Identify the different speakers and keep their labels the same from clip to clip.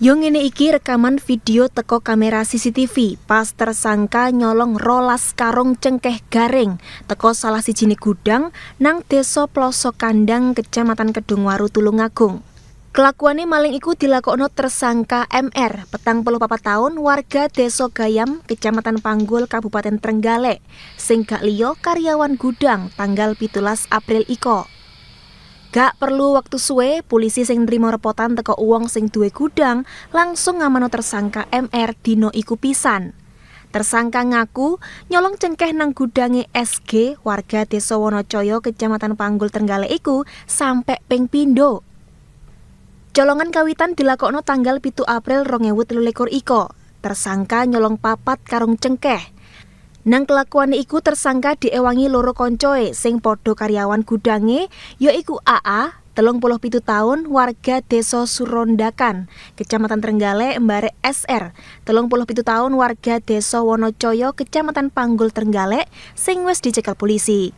Speaker 1: Yong ini iki rekaman video teko kamera CCTV pas tersangka nyolong rolas karung cengkeh garing teko salah siji gudang nang deso pelosok Kandang Kecamatan Kedungwaru Tulungagung. Kelakuannya maling iku dilakokno tersangka MR, petang puluh papat tahun, warga deso Gayam, Kecamatan Panggul, Kabupaten Trenggalek, sing gak karyawan gudang tanggal pitulas April iko. Gak perlu waktu suwe, polisi sing nrimo repotan teko uang sing duwe gudang langsung ngamano tersangka MR Dino iku pisan. Tersangka ngaku nyolong cengkeh nang gudange SG warga Desa Wonocoyo Kecamatan Panggul Tenggale iku sampe ping Colongan kawitan dilakokno tanggal 7 April 2023 iko. Tersangka nyolong papat karung cengkeh. Nang kelakuan iku tersangka diewangi loro koncoe sing podo karyawan gudange yaiku AA telung puluh pitu tahun warga Deso Surondakan, Kecamatan Trenggale, Embare SR. Telung puluh pitu tahun warga Deso Wonocoyo, Kecamatan Panggul Trenggale, sing wis dicekal polisi.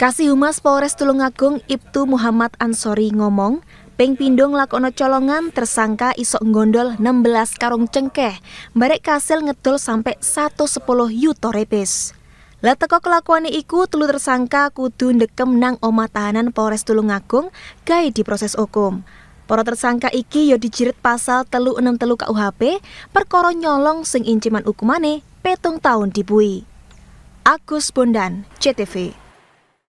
Speaker 1: Kasih Humas Polres Tulungagung Ibtu Muhammad Ansori ngomong, Pengpindong lakono colongan tersangka isok ngondol 16 karung cengkeh, barek kasil ngedol sampai 110 yuto repis. Lateko kelakuan kelakuannya iku telu tersangka kudu ndekem nang oma tahanan Polres Tulungagung di proses hukum. Para tersangka iki yo ya dijerit pasal telu enam telu KUHP perkara nyolong sing inciman hukumane petung tahun dibui. Agus Bondan, CTV.